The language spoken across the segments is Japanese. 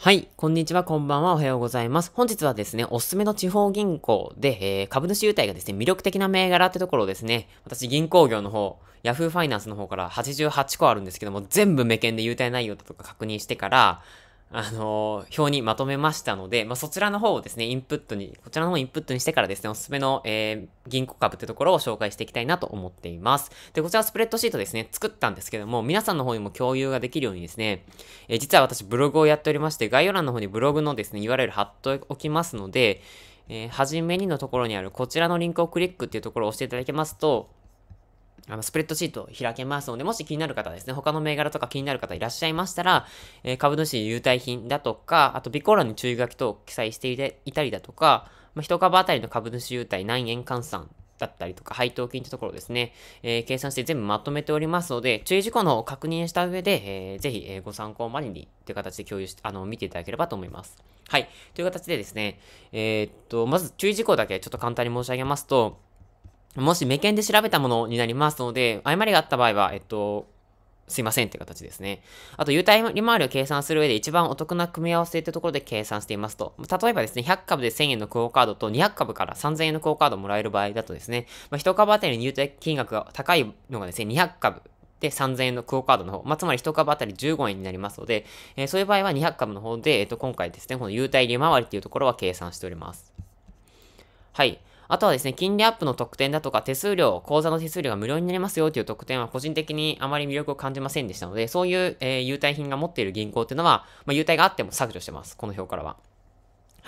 はい。こんにちは、こんばんは、おはようございます。本日はですね、おすすめの地方銀行で、えー、株主優待がですね、魅力的な銘柄ってところをですね、私銀行業の方、ヤフーファイナンスの方から88個あるんですけども、全部目見で優待内容だとか確認してから、あのー、表にまとめましたので、まあ、そちらの方をですね、インプットに、こちらの方をインプットにしてからですね、おすすめの、えー、銀行株ってところを紹介していきたいなと思っています。で、こちらスプレッドシートですね、作ったんですけども、皆さんの方にも共有ができるようにですね、えー、実は私ブログをやっておりまして、概要欄の方にブログのですね、URL 貼っておきますので、えー、はじめにのところにあるこちらのリンクをクリックっていうところを押していただけますと、あのスプレッドシートを開けますので、もし気になる方ですね、他の銘柄とか気になる方いらっしゃいましたら、えー、株主優待品だとか、あと備考欄に注意書き等記載していたりだとか、まあ、1株当たりの株主優待何円換算だったりとか、配当金ってところですね、えー、計算して全部まとめておりますので、注意事項のを確認した上で、えー、ぜひ、えー、ご参考までにという形で共有して、あの、見ていただければと思います。はい。という形でですね、えー、っと、まず注意事項だけちょっと簡単に申し上げますと、もし目見で調べたものになりますので、誤りがあった場合は、えっと、すいませんって形ですね。あと、優待利回りを計算する上で一番お得な組み合わせってところで計算していますと、例えばですね、100株で1000円のクオカードと200株から3000円のクオカードをもらえる場合だとですね、まあ、1株当たりの優待金額が高いのがですね、200株。で、3000円のクオカードの方、まあ、つまり1株当たり15円になりますので、えー、そういう場合は200株の方で、えっ、と、今回ですね、この優待利回りっていうところは計算しております。はい。あとはですね、金利アップの特典だとか手数料、口座の手数料が無料になりますよという特典は個人的にあまり魅力を感じませんでしたので、そういう、えー、優待品が持っている銀行っていうのは、まあ、優待があっても削除してます。この表からは。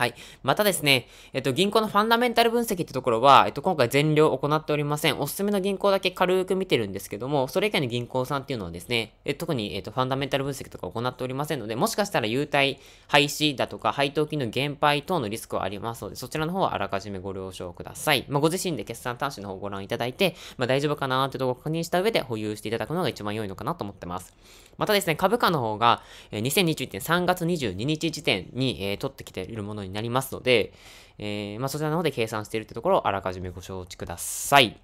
はい。またですね、えっと、銀行のファンダメンタル分析ってところは、えっと、今回全量行っておりません。おすすめの銀行だけ軽く見てるんですけども、それ以外の銀行さんっていうのはですね、え特に、えっと、ファンダメンタル分析とか行っておりませんので、もしかしたら優待廃止だとか、配当金の減配等のリスクはありますので、そちらの方はあらかじめご了承ください。まあ、ご自身で決算端子の方をご覧いただいて、まあ、大丈夫かなーってところを確認した上で保有していただくのが一番良いのかなと思ってます。またですね、株価の方が、え2021年3月22日時点に、えー、取ってきているものにになりますので、えー、まあ、そちらの方で計算しているってところをあらかじめご承知ください。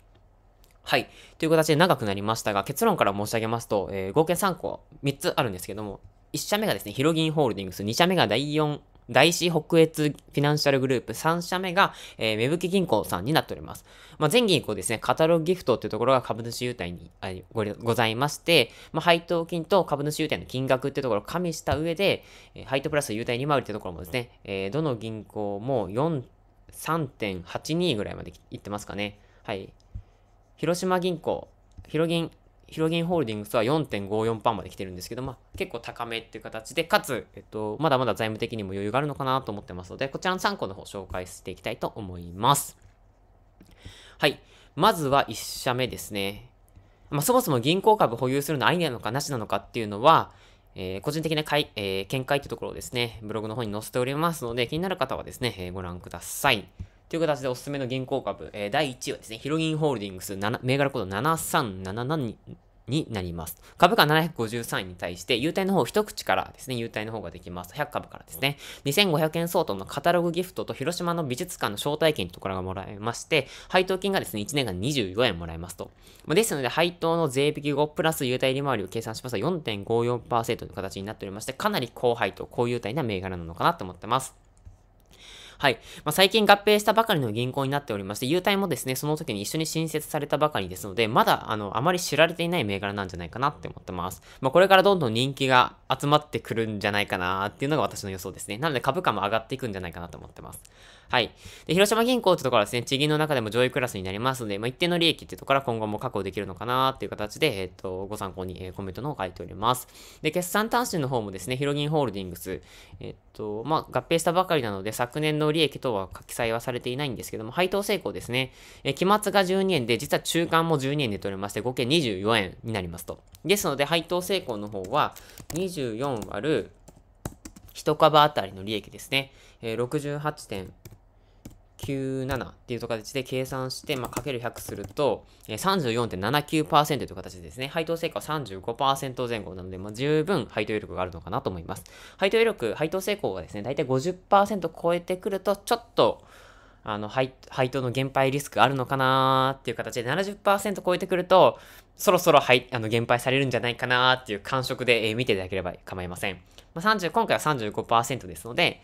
はい。という形で長くなりましたが、結論から申し上げますと、えー、合計3個、3つあるんですけども、1社目がですね、ヒロギンホールディングス、2社目が第4大志北越フィナンシャルグループ3社目が、えー、芽吹銀行さんになっております。まあ、全銀行ですね、カタログギフトっていうところが株主優待にごございまして、まあ、配当金と株主優待の金額っていうところを加味した上で、えー、配当プラス優待2回りっていうところもですね、えー、どの銀行も4、3.82ぐらいまでいってますかね。はい。広島銀行、広銀、ヒロゲンホールディングスは4.54%まで来てるんですけど、まあ、結構高めっていう形で、かつ、えっと、まだまだ財務的にも余裕があるのかなと思ってますので、こちらの3個の方紹介していきたいと思います。はい。まずは1社目ですね。まあ、そもそも銀行株保有するのありなのかなしなのかっていうのは、えー、個人的なえー、見解ってところをですね、ブログの方に載せておりますので、気になる方はですね、えー、ご覧ください。という形でおすすめの銀行株、えー、第1位はですね、ヒロギンホールディングス銘柄コード7377にになります。株価753円に対して、優待の方一口からですね、優待の方ができます。100株からですね。2500円相当のカタログギフトと広島の美術館の招待券とところがもらえまして、配当金がですね、1年間24円もらえますと。ですので、配当の税引き後、プラス優待利回りを計算しますと4.54%という形になっておりまして、かなり高配当、高優待な銘柄なのかなと思ってます。はい。まあ、最近合併したばかりの銀行になっておりまして、優待もですね、その時に一緒に新設されたばかりですので、まだ、あの、あまり知られていない銘柄なんじゃないかなって思ってます。まあ、これからどんどん人気が集まってくるんじゃないかなっていうのが私の予想ですね。なので株価も上がっていくんじゃないかなと思ってます。はい。で、広島銀行ってところはですね、地銀の中でも上位クラスになりますので、まあ、一定の利益ってところは今後も確保できるのかなっていう形で、えっ、ー、と、ご参考に、えー、コメントの方を書いております。で、決算端子の方もですね、ヒロギンホールディングス、えっ、ー、と、まあ、合併したばかりなので、昨年の利益等は記載はされていないんですけども、配当成功ですね。えー、期末が12円で、実は中間も12円で取れまして、合計24円になりますと。ですので、配当成功の方は、24割る1株あたりの利益ですね。えー、68.5っていう形で計算して、まあ、かける100すると、ー、34.79%という形でですね、配当成果は35%前後なので、まあ、十分配当余力があるのかなと思います。配当余力、配当成功がですね、大体50%超えてくると、ちょっと、あの配、配当の減配リスクあるのかなっていう形で70%超えてくると、そろそろあの、減配されるんじゃないかなっていう感触で、えー、見ていただければ構いません。まあ、30、今回は35%ですので、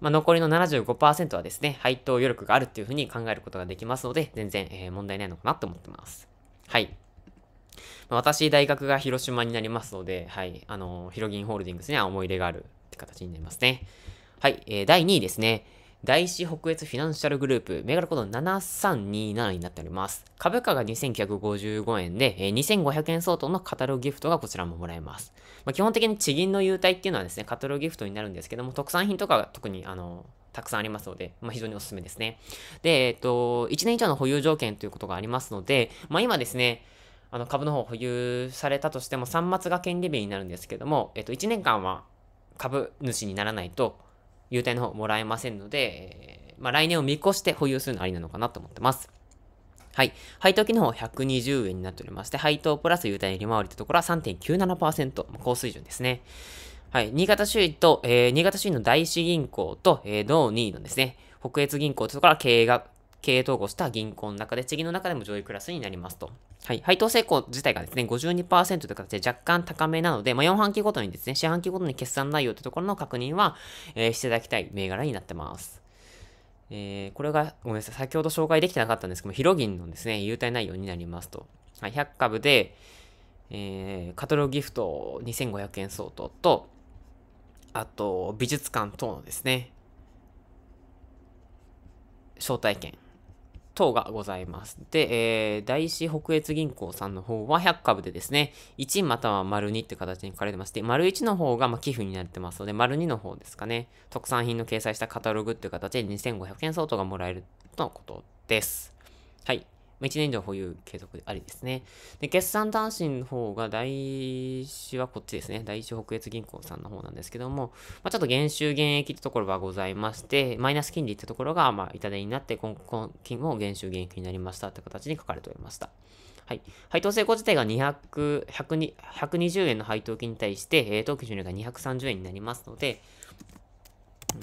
まあ、残りの75%はですね、配当余力があるっていうふうに考えることができますので、全然、えー、問題ないのかなと思ってます。はい。まあ、私、大学が広島になりますので、はい。あのヒロギンホールディングスには思い入れがあるって形になりますね。はい。えー、第2位ですね。第志北越フィナンシャルグループ、銘柄コード7327になっております。株価が2955円で、2500円相当のカタログギフトがこちらももらえます。まあ、基本的に地銀の優待っていうのはですね、カタログギフトになるんですけども、特産品とかが特にあの、たくさんありますので、まあ、非常におすすめですね。で、えっ、と、1年以上の保有条件ということがありますので、まあ、今ですね、あの株の方保有されたとしても、3末が権利名になるんですけども、えっ、と、1年間は株主にならないと、優待の方もらえませんので、まあ、来年を見越して保有するのありなのかなと思ってます。はい。配当金の方120円になっておりまして、配当プラス優待の利回りというところは3.97%、高水準ですね。はい。新潟周囲と、えー、新潟囲の大志銀行と、えー、同2位のですね、北越銀行というところは経営が経営統合した銀行の中で、地銀の中でも上位クラスになりますと。はい。配当成功自体がですね、52%という形で若干高めなので、まあ、4半期ごとにですね、四半期ごとに決算内容というところの確認は、えー、していただきたい銘柄になってます。えー、これが、ごめんなさい、先ほど紹介できてなかったんですけども、ヒロギンのですね、優待内容になりますと。はい、100株で、えー、カトログギフト2500円相当と、あと、美術館等のですね、招待券等がございます。で、えー、大志北越銀行さんの方は100株でですね、1または丸2って形に書かれてまして、丸1の方がま寄付になってますので、丸2の方ですかね、特産品の掲載したカタログっていう形で2500円相当がもらえるとのことです。はい。1年以上保有継続ありですね。で、決算単身の方が、第一はこっちですね。第一北越銀行さんの方なんですけども、まあ、ちょっと減収減益ってところがございまして、マイナス金利ってところが、まあ、痛手になって、今金も減収減益になりましたって形に書かれておりました。はい。配当成功自体が200、120円の配当金に対して、当期収入が230円になりますので、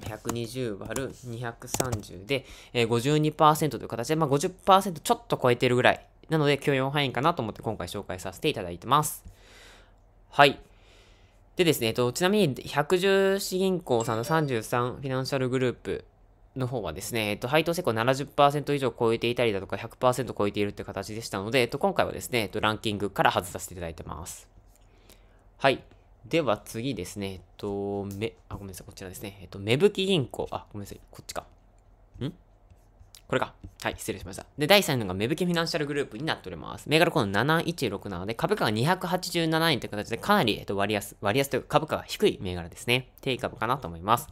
120÷230 で、えー、52%という形で、まあ、50%ちょっと超えてるぐらい。なので、許容範囲かなと思って今回紹介させていただいてます。はい。でですね、えっと、ちなみに、110資銀行さんの33フィナンシャルグループの方はですね、えっと、配当成功70%以上超えていたりだとか100%超えているって形でしたので、えっと、今回はですね、えっと、ランキングから外させていただいてます。はい。では次ですね、えっと、め、あ、ごめんなさい、こちらですね。えっと、芽吹銀行。あ、ごめんなさい、こっちか。んこれか。はい、失礼しました。で、第3位のが芽吹フィナンシャルグループになっております。銘柄コード7167なので、株価が287円という形で、かなり、えっと、割安、割安というか株価が低い銘柄ですね。低株かなと思います。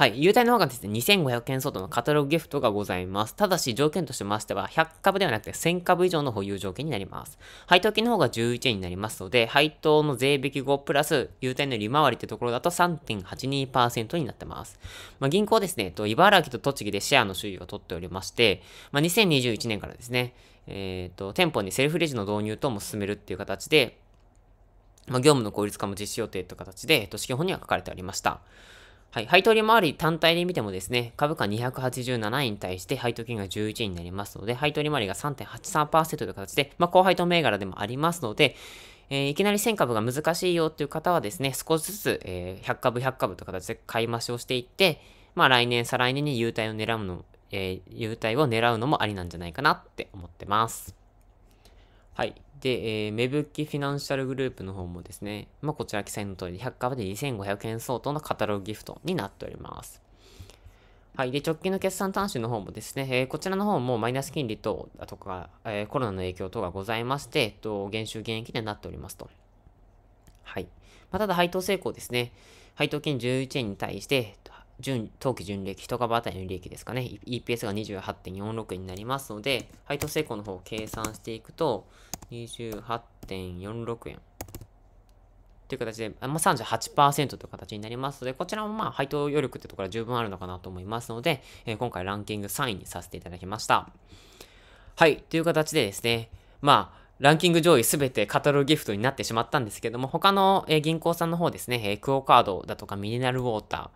はい、優待の方がですね、2500円相当のカタログギフトがございます。ただし、条件としましては、100株ではなくて1000株以上の保有条件になります。配当金の方が11円になりますので、配当の税引き後、プラス、優待の利回りってところだと3.82%になってます。まあ、銀行ですね、と、茨城と栃木でシェアの収入を取っておりまして、まあ、2021年からですね、えっ、ー、と、店舗にセルフレジの導入等も進めるっていう形で、まあ、業務の効率化も実施予定という形で、都市基本には書かれておりました。はい。配当利回り単体で見てもですね、株価287円に対して配当金が11円になりますので、配当利回りが3.83%という形で、まあ、高配当銘柄でもありますので、えー、いきなり1000株が難しいよっていう方はですね、少しずつ、えー、100株100株という形で買い増しをしていって、まあ来年、再来年に優待を狙うの、えー、優待を狙うのもありなんじゃないかなって思ってます。はい。で、えー、芽吹きフィナンシャルグループの方もですね、まあ、こちら記載の通り100株で2500円相当のカタログギフトになっております。はい。で、直近の決算短子の方もですね、えー、こちらの方もマイナス金利等だとか、えー、コロナの影響等がございまして、えっと、減収減益になっておりますと。はい。まあ、ただ配当成功ですね。配当金11円に対して、純、当期純利益、1株当たりの利益ですかね、EPS が28.46円になりますので、配当成功の方を計算していくと、28.46円。という形で、まあ、38%という形になりますので、こちらもまあ配当余力ってところは十分あるのかなと思いますので、えー、今回ランキング3位にさせていただきました。はい、という形でですね、まあ、ランキング上位すべてカタログギフトになってしまったんですけども、他の、え銀行さんの方ですね、クオカードだとかミネラルウォーター、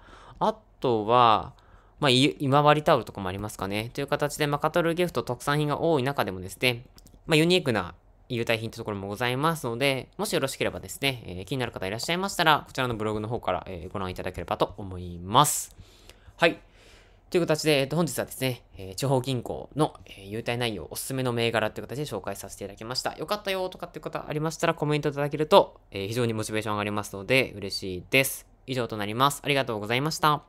あとは、まあ、今治タオルとかもありますかね。という形で、まあ、カトルギフト特産品が多い中でもですね、まあ、ユニークな優待品というところもございますので、もしよろしければですね、えー、気になる方いらっしゃいましたら、こちらのブログの方から、えー、ご覧いただければと思います。はい。という形で、えっ、ー、と、本日はですね、えー、地方銀行の、えー、優待内容、おすすめの銘柄という形で紹介させていただきました。よかったよとかっていう方ありましたら、コメントいただけると、え非常にモチベーション上がりますので、嬉しいです。以上となります。ありがとうございました。